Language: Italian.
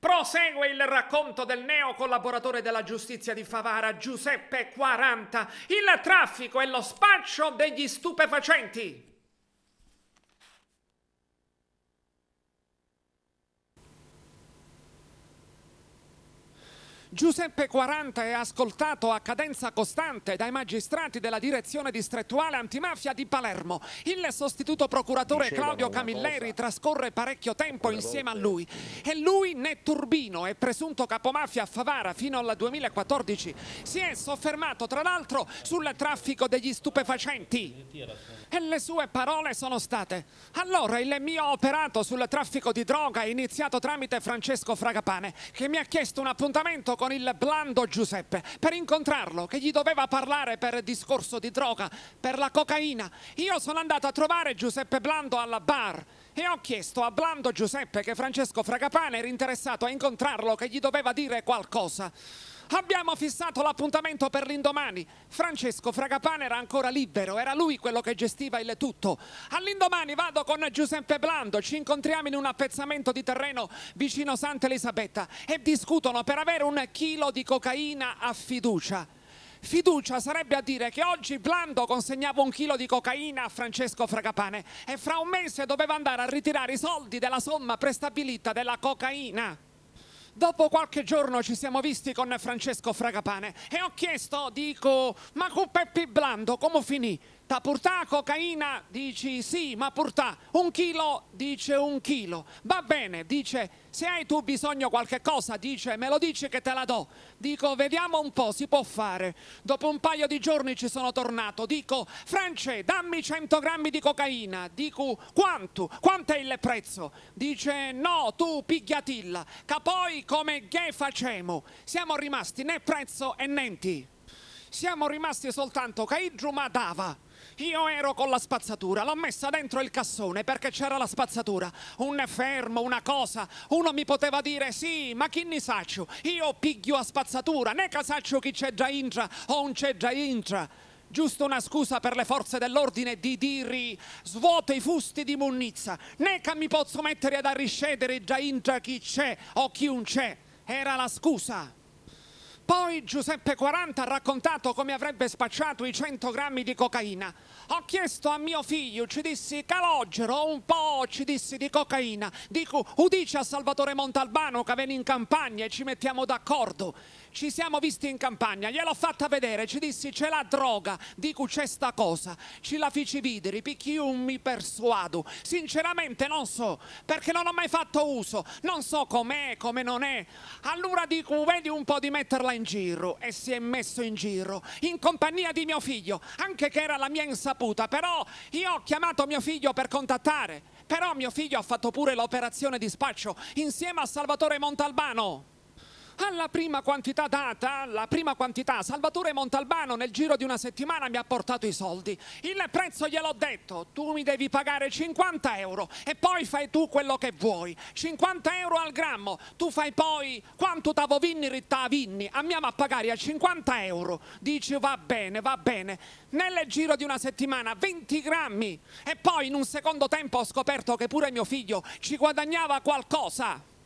Prosegue il racconto del neo collaboratore della giustizia di Favara, Giuseppe 40, il traffico e lo spaccio degli stupefacenti. Giuseppe 40 è ascoltato a cadenza costante dai magistrati della direzione distrettuale antimafia di Palermo. Il sostituto procuratore Dicevano Claudio Camilleri trascorre parecchio tempo insieme a lui e lui né Turbino è presunto capomafia a Favara fino al 2014 si è soffermato tra l'altro sul traffico degli stupefacenti e le sue parole sono state allora il mio operato sul traffico di droga è iniziato tramite Francesco Fragapane che mi ha chiesto un appuntamento con il blando Giuseppe per incontrarlo che gli doveva parlare per discorso di droga, per la cocaina. Io sono andato a trovare Giuseppe Blando alla bar e ho chiesto a Blando Giuseppe che Francesco Fragapane era interessato a incontrarlo che gli doveva dire qualcosa. Abbiamo fissato l'appuntamento per l'indomani. Francesco Fragapane era ancora libero, era lui quello che gestiva il tutto. All'indomani vado con Giuseppe Blando, ci incontriamo in un appezzamento di terreno vicino Santa Elisabetta e discutono per avere un chilo di cocaina a fiducia. Fiducia sarebbe a dire che oggi Blando consegnava un chilo di cocaina a Francesco Fragapane e fra un mese doveva andare a ritirare i soldi della somma prestabilita della cocaina. Dopo qualche giorno ci siamo visti con Francesco Fragapane e ho chiesto, dico, ma con Peppi Blando come finì? t'ha portà cocaina? Dici sì, ma portà un chilo? Dice un chilo. Va bene, dice, se hai tu bisogno di qualche cosa, dice, me lo dici che te la do. Dico, vediamo un po', si può fare. Dopo un paio di giorni ci sono tornato, dico, France, dammi 100 grammi di cocaina. Dico, quanto? Quanto è il prezzo? Dice, no, tu pigliatilla, che poi come che facemo? Siamo rimasti né prezzo e nenti siamo rimasti soltanto che Idruma io ero con la spazzatura, l'ho messa dentro il cassone perché c'era la spazzatura. Un fermo, una cosa. Uno mi poteva dire sì, ma chi ne saccio? Io piglio a spazzatura, ne casaccio chi c'è già intra o un c'è già intra. Giusto una scusa per le forze dell'ordine di dirgli svuoto i fusti di munnizza, né che mi posso mettere ad arriscedere già intra chi c'è o chi un c'è. Era la scusa. Poi Giuseppe 40 ha raccontato come avrebbe spacciato i 100 grammi di cocaina. Ho chiesto a mio figlio, ci dissi calogero, un po' ci dissi di cocaina. Dico, udici a Salvatore Montalbano che veni in campagna e ci mettiamo d'accordo. Ci siamo visti in campagna, gliel'ho fatta vedere, ci dissi c'è la droga, dico c'è sta cosa. Ci la fici videre, picchi un mi persuado. Sinceramente non so, perché non ho mai fatto uso, non so com'è, come non è. Allora dico, vedi un po' di metterla in in giro e si è messo in giro in compagnia di mio figlio, anche che era la mia insaputa, però io ho chiamato mio figlio per contattare, però mio figlio ha fatto pure l'operazione di spaccio insieme a Salvatore Montalbano. Alla prima quantità data, la prima quantità, Salvatore Montalbano nel giro di una settimana mi ha portato i soldi. Il prezzo gliel'ho detto, tu mi devi pagare 50 euro e poi fai tu quello che vuoi. 50 euro al grammo, tu fai poi quanto t'avo vinni ritta vinni, andiamo a pagare a 50 euro. Dici va bene, va bene. Nel giro di una settimana 20 grammi e poi in un secondo tempo ho scoperto che pure mio figlio ci guadagnava qualcosa.